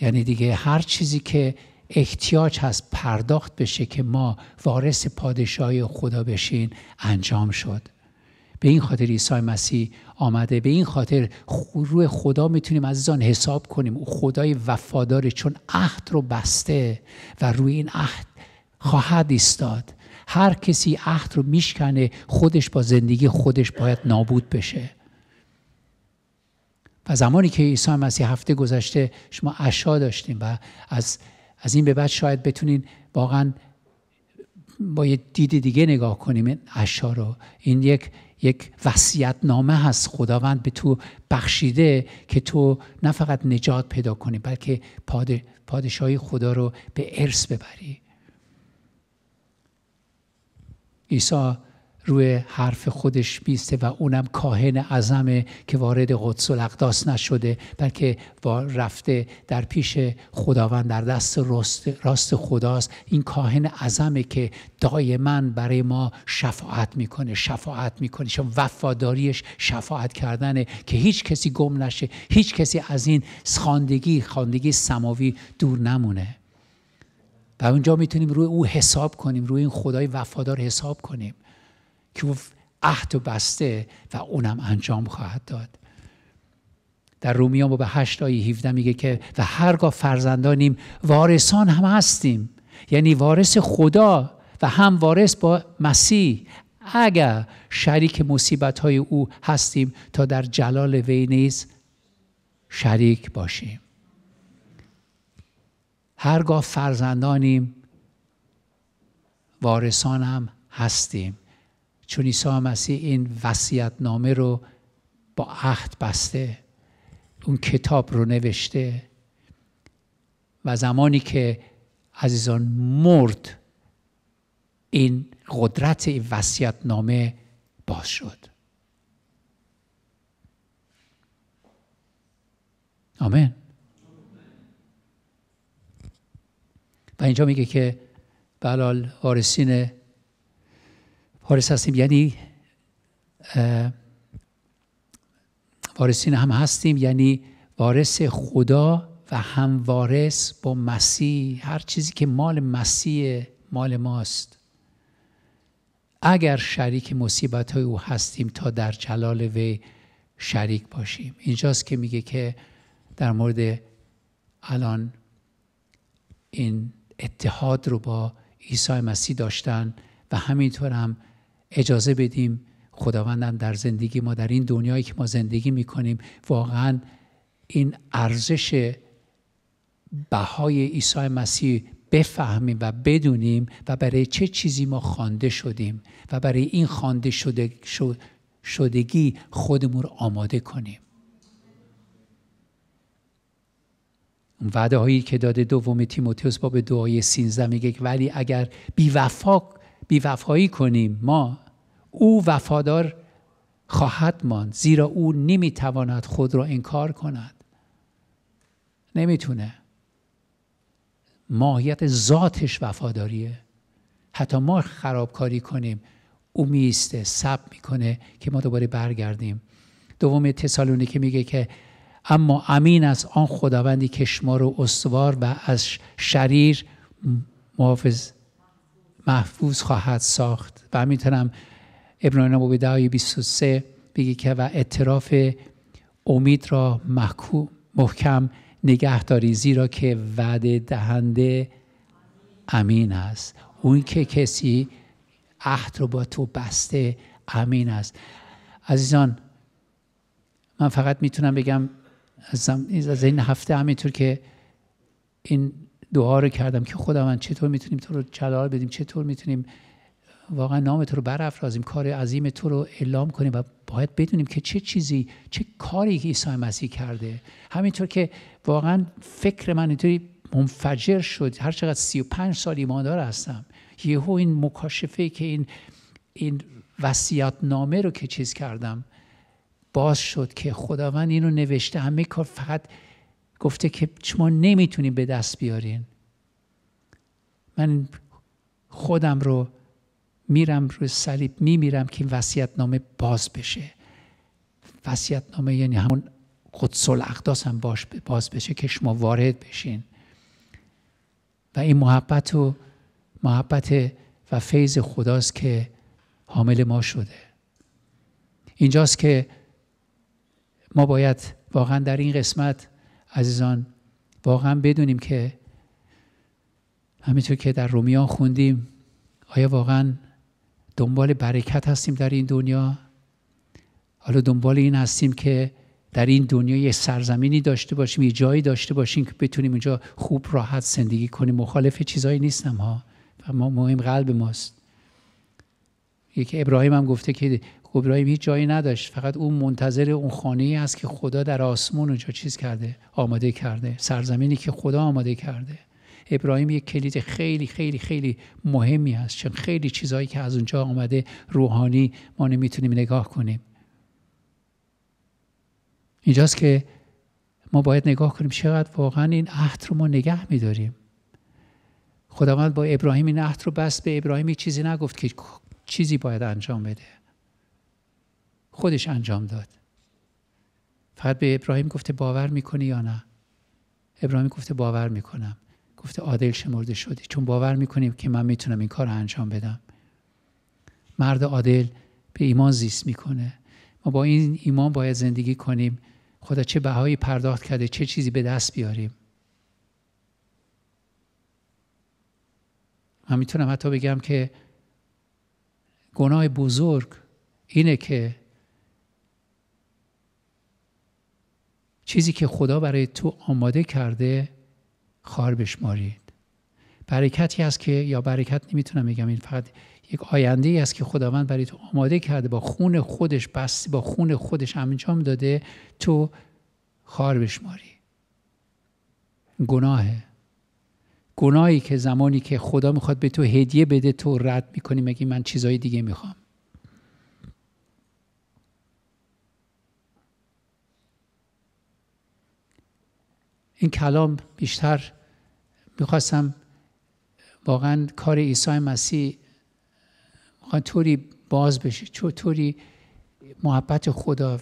یعنی دیگه هر چیزی که احتیاج هست پرداخت بشه که ما وارث پادشاهی خدا بشین انجام شد به این خاطر عیسی مسیح آمده به این خاطر روی خدا میتونیم عزیزان حساب کنیم او خدای وفاداره چون عهد رو بسته و روی این عهد خواهد ایستاد هر کسی عهد رو میشکنه خودش با زندگی خودش باید نابود بشه و زمانی که عیسی مسیح هفته گذشته شما عشا داشتیم و از, از این به بعد شاید بتونین واقعا با یه دید دیگه نگاه کنیم این عشا رو این یک یک وصیت نامه هست خداوند به تو بخشیده که تو نه فقط نجات پیدا کنی بلکه پادشاهی خدا رو به ارث ببری عیسی روی حرف خودش بیسته و اونم کاهن اعظم که وارد قدس الاقداس نشده بلکه رفته در پیش خداوند در دست راست, خداست این کاهن عظمه که دائما برای ما شفاعت میکنه شفاعت میکنه چون وفاداریش شفاعت کردنه که هیچ کسی گم نشه هیچ کسی از این خاندگی خواندگی سماوی دور نمونه و اونجا میتونیم روی او حساب کنیم روی این خدای وفادار حساب کنیم که او عهد و بسته و اونم انجام خواهد داد در رومیان با به 8 آیه 17 میگه که و هرگاه فرزندانیم وارثان هم هستیم یعنی وارث خدا و هم وارث با مسیح اگر شریک مصیبت های او هستیم تا در جلال وی نیز شریک باشیم هرگاه فرزندانیم وارسانم هستیم چون عیسی مسیح این وصیت نامه رو با عهد بسته اون کتاب رو نوشته و زمانی که عزیزان مرد این قدرت این وصیت نامه باز شد آمین و اینجا میگه که بلال وارثین وارث هستیم یعنی وارثین هم هستیم یعنی وارث خدا و هم وارث با مسیح هر چیزی که مال مسیح مال ماست اگر شریک مصیبت های او هستیم تا در جلال وی شریک باشیم اینجاست که میگه که در مورد الان این اتحاد رو با عیسی مسیح داشتن و همینطور هم اجازه بدیم خداوندم در زندگی ما در این دنیایی که ما زندگی میکنیم واقعا این ارزش بهای عیسی مسیح بفهمیم و بدونیم و برای چه چیزی ما خوانده شدیم و برای این خوانده شده شدگی خودمون رو آماده کنیم اون وعده هایی که داده دوم با باب دعای 13 میگه ولی اگر بی وفا بی وفایی کنیم ما او وفادار خواهد ماند زیرا او نمیتواند خود را انکار کند نمیتونه ماهیت ذاتش وفاداریه حتی ما خرابکاری کنیم او میسته سب میکنه که ما دوباره برگردیم دوم که میگه که اما امین از آن خداوندی که شما رو استوار و از شریر محافظ محفوظ خواهد ساخت و میتونم ابراهیم و بدای 23 بگی که و اعتراف امید را محکم نگه داری زیرا که وعده دهنده امین است اون که کسی عهد رو با تو بسته امین است عزیزان من فقط میتونم بگم از این هفته همینطور که این دعا رو کردم که خدا من چطور میتونیم تو رو جلال بدیم چطور میتونیم واقعا نام تو رو برافرازیم کار عظیم تو رو اعلام کنیم و باید بدونیم که چه چیزی چه کاری که عیسی مسیح کرده همینطور که واقعا فکر من اینطوری منفجر شد هر چقدر 35 سال ایماندار هستم یهو این مکاشفه که این این وصیت نامه رو که چیز کردم باز شد که خداوند اینو نوشته همه کار فقط گفته که شما نمیتونین به دست بیارین من خودم رو میرم روی صلیب میمیرم که این وصیت نامه باز بشه وصیت نامه یعنی همون قدس الاقداس هم باز بشه که شما وارد بشین و این محبت و محبت و فیض خداست که حامل ما شده اینجاست که ما باید واقعا در این قسمت عزیزان واقعا بدونیم که همینطور که در رومیان خوندیم آیا واقعا دنبال برکت هستیم در این دنیا حالا دنبال این هستیم که در این دنیا یه سرزمینی داشته باشیم یه جایی داشته باشیم که بتونیم اونجا خوب راحت زندگی کنیم مخالف چیزایی نیستم ها ما مهم قلب ماست یکی ابراهیم هم گفته که ابراهیم هیچ جایی نداشت فقط اون منتظر اون خانه است که خدا در آسمون اونجا چیز کرده آماده کرده سرزمینی که خدا آماده کرده ابراهیم یک کلید خیلی خیلی خیلی مهمی هست چون خیلی چیزهایی که از اونجا آمده روحانی ما نمیتونیم نگاه کنیم اینجاست که ما باید نگاه کنیم چقدر واقعا این عهد رو ما نگه میداریم خداوند با ابراهیم این عهد رو بست به ابراهیم چیزی نگفت که چیزی باید انجام بده خودش انجام داد فقط به ابراهیم گفته باور میکنی یا نه ابراهیم گفته باور میکنم گفته عادل شمرده شدی چون باور میکنیم که من میتونم این کار رو انجام بدم مرد عادل به ایمان زیست میکنه ما با این ایمان باید زندگی کنیم خدا چه بهایی پرداخت کرده چه چیزی به دست بیاریم من میتونم حتی بگم که گناه بزرگ اینه که چیزی که خدا برای تو آماده کرده خار بشمارید برکتی است که یا برکت نمیتونم بگم این فقط یک آینده ای است که خداوند برای تو آماده کرده با خون خودش بس با خون خودش انجام داده تو خار بشماری گناهه گناهی که زمانی که خدا میخواد به تو هدیه بده تو رد میکنی مگه من چیزای دیگه میخوام این کلام بیشتر میخواستم واقعا کار عیسی مسیح طوری باز بشه طوری محبت خدا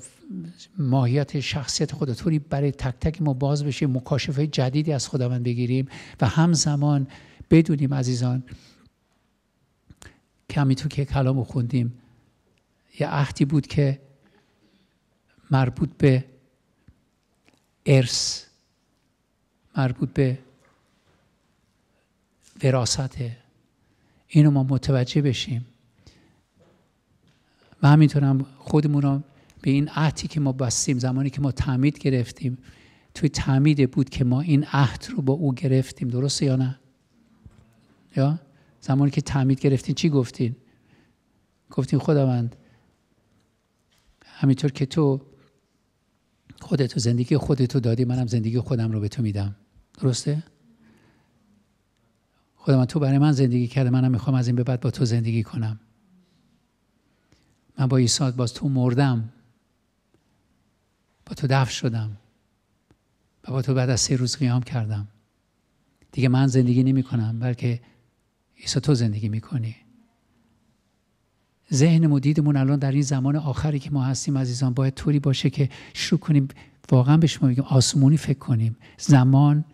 ماهیت شخصیت خدا طوری برای تک تک ما باز بشه مکاشفه جدیدی از خداوند بگیریم و همزمان بدونیم عزیزان که همینطور که کلام خوندیم یه عهدی بود که مربوط به ارث مربوط به وراسته اینو ما متوجه بشیم و همینطورم خودمون رو به این عهدی که ما بستیم زمانی که ما تعمید گرفتیم توی تعمید بود که ما این عهد رو با او گرفتیم درسته یا نه یا زمانی که تعمید گرفتیم چی گفتین گفتین خداوند همینطور که تو خودتو زندگی خودتو دادی منم زندگی خودم رو به تو میدم درسته؟ خدا تو برای من زندگی کرده منم میخوام از این به بعد با تو زندگی کنم من با عیسی باز تو مردم با تو دفن شدم و با تو بعد از سه روز قیام کردم دیگه من زندگی نمی کنم بلکه عیسی تو زندگی میکنی ذهن و دیدمون الان در این زمان آخری که ما هستیم عزیزان باید طوری باشه که شروع کنیم واقعا به شما میگم آسمونی فکر کنیم زمان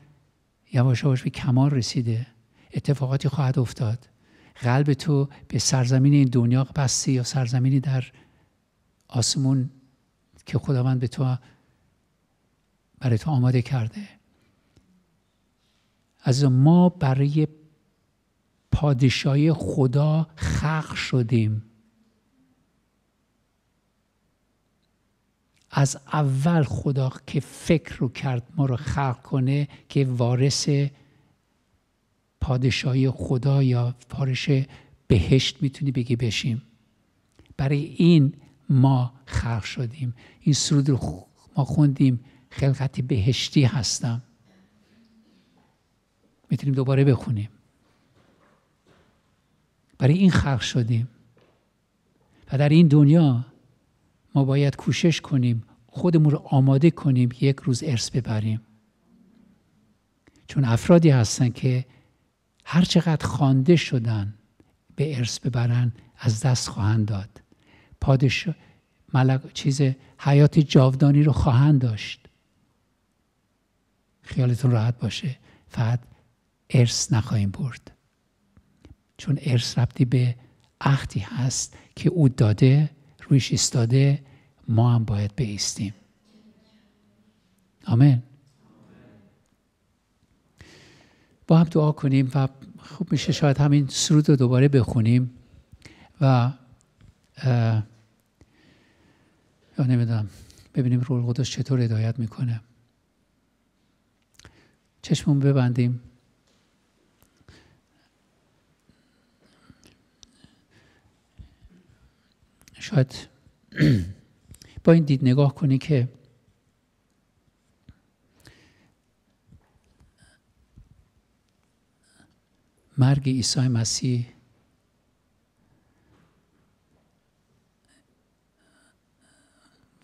یواش یواش به کمال رسیده اتفاقاتی خواهد افتاد قلب تو به سرزمین این دنیا بسته یا سرزمینی در آسمون که خداوند به تو برای تو آماده کرده از ما برای پادشاهی خدا خق شدیم از اول خدا که فکر رو کرد ما رو خلق کنه که وارث پادشاهی خدا یا پارش بهشت میتونی بگی بشیم برای این ما خلق شدیم این سرود رو ما خوندیم خلقت بهشتی هستم میتونیم دوباره بخونیم برای این خلق شدیم و در این دنیا ما باید کوشش کنیم خودمون رو آماده کنیم یک روز ارث ببریم چون افرادی هستن که هر چقدر خوانده شدن به ارث ببرن از دست خواهند داد پادش ملک چیز حیات جاودانی رو خواهند داشت خیالتون راحت باشه فقط ارث نخواهیم برد چون ارث ربطی به عهدی هست که او داده رویش ایستاده ما هم باید بیستیم آمین با هم دعا کنیم و خوب میشه شاید همین سرود رو دوباره بخونیم و یا نمیدونم ببینیم رول قدس چطور هدایت میکنه چشمون ببندیم شاید با این دید نگاه کنی که مرگ عیسی مسیح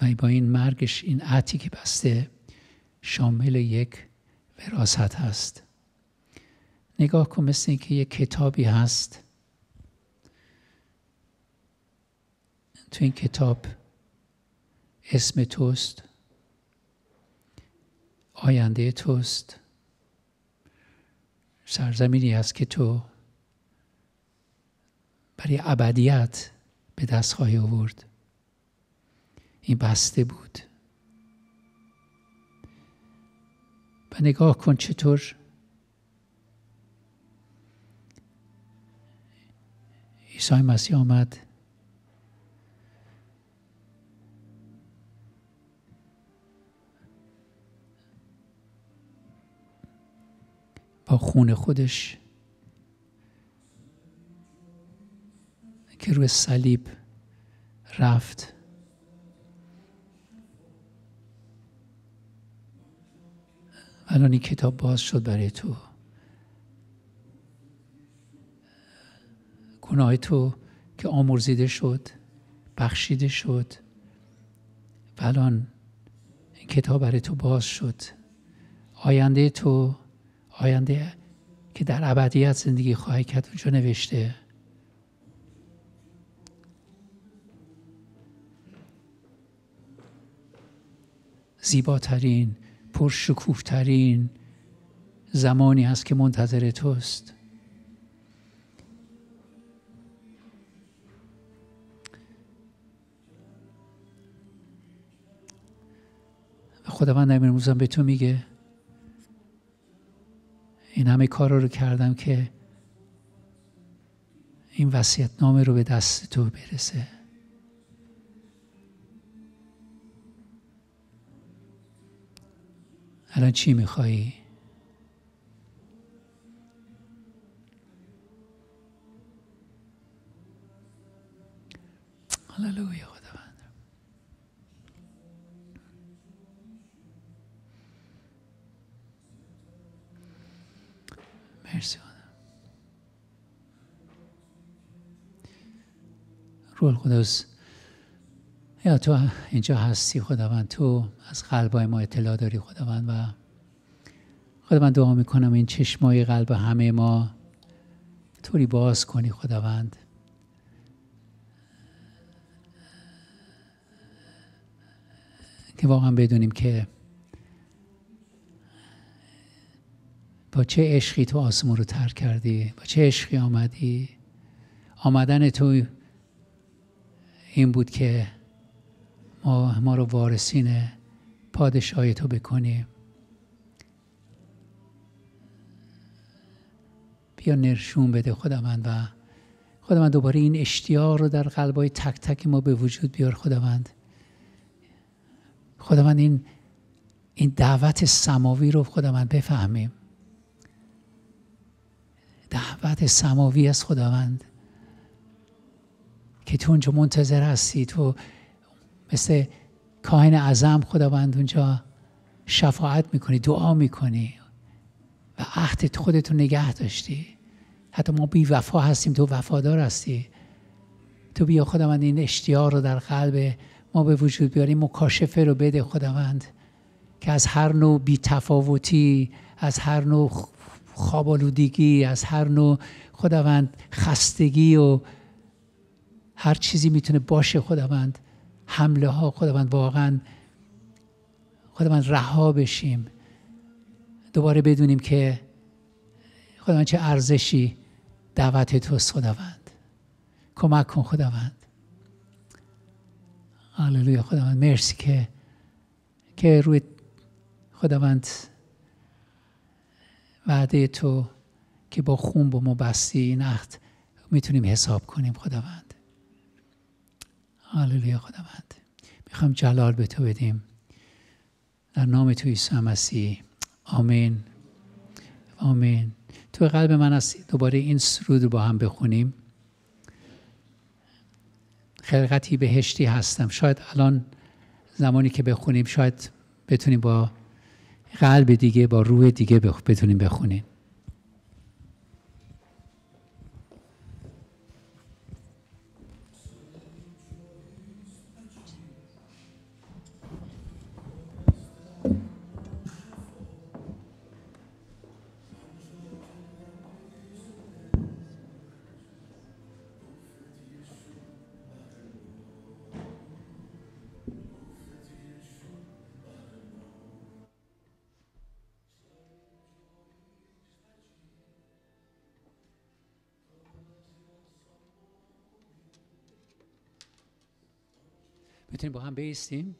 و با این مرگش این عتی که بسته شامل یک وراثت هست نگاه کن مثل اینکه یک کتابی هست تو این کتاب اسم توست آینده توست سرزمینی است که تو برای ابدیت به دست خواهی آورد این بسته بود و نگاه کن چطور عیسی مسیح آمد با خون خودش که روی صلیب رفت الان این کتاب باز شد برای تو گناه تو که آمرزیده شد بخشیده شد و الان این کتاب برای تو باز شد آینده تو آینده که در ابدیت زندگی خواهی کرد اونجا نوشته زیباترین پرشکوفترین زمانی هست که منتظر توست خداوند امروزم به تو میگه این همه کار رو کردم که این نامه رو به دست تو برسه الان چی میخوایی؟ Hallelujah. مرسی خدا یا تو اینجا هستی خداوند تو از قلبای ما اطلاع داری خداوند و خداوند دعا میکنم این چشمای قلب همه ما طوری باز کنی خداوند که واقعا بدونیم که با چه عشقی تو آسمون رو تر کردی با چه عشقی آمدی آمدن تو این بود که ما, ما رو وارسین پادشاهی تو بکنیم بیا نرشون بده خداوند و خداوند دوباره این اشتیاق رو در قلبای تک تک ما به وجود بیار خداوند خداوند این این دعوت سماوی رو خداوند بفهمیم دعوت سماوی از خداوند که تو اونجا منتظر هستی تو مثل کاهن اعظم خداوند اونجا شفاعت میکنی دعا میکنی و عهد خودتو نگه داشتی حتی ما بی وفا هستیم تو وفادار هستی تو بیا خداوند این اشتیار رو در قلب ما به وجود بیاریم مکاشفه رو بده خداوند که از هر نوع بی تفاوتی از هر نوع خوابالودگی از هر نوع خداوند خستگی و هر چیزی میتونه باشه خداوند حمله ها خداوند واقعا خداوند رها بشیم دوباره بدونیم که خداوند چه ارزشی دعوت توست خداوند کمک کن خداوند هللویا خداوند مرسی که که روی خداوند وعده تو که با خون با ما بستی این میتونیم حساب کنیم خداوند هللویا خداوند میخوام جلال به تو بدیم در نام تو عیسی مسیح آمین آمین تو قلب من هستی دوباره این سرود رو با هم بخونیم خلقتی بهشتی هستم شاید الان زمانی که بخونیم شاید بتونیم با قلب دیگه با روح دیگه بتونیم بخونیم මෙතන වහන් base team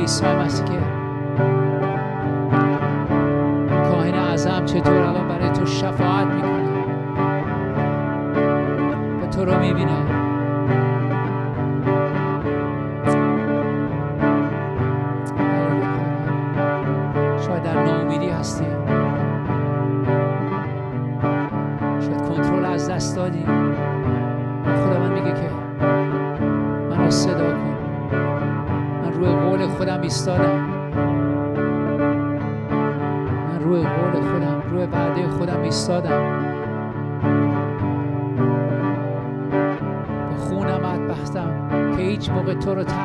عیسی مسیح که کاهن اعظم چطور الان برای تو شفاعت میکنه و تو رو میبینه وایسادم به خونمت بختم که هیچ موقع تو رو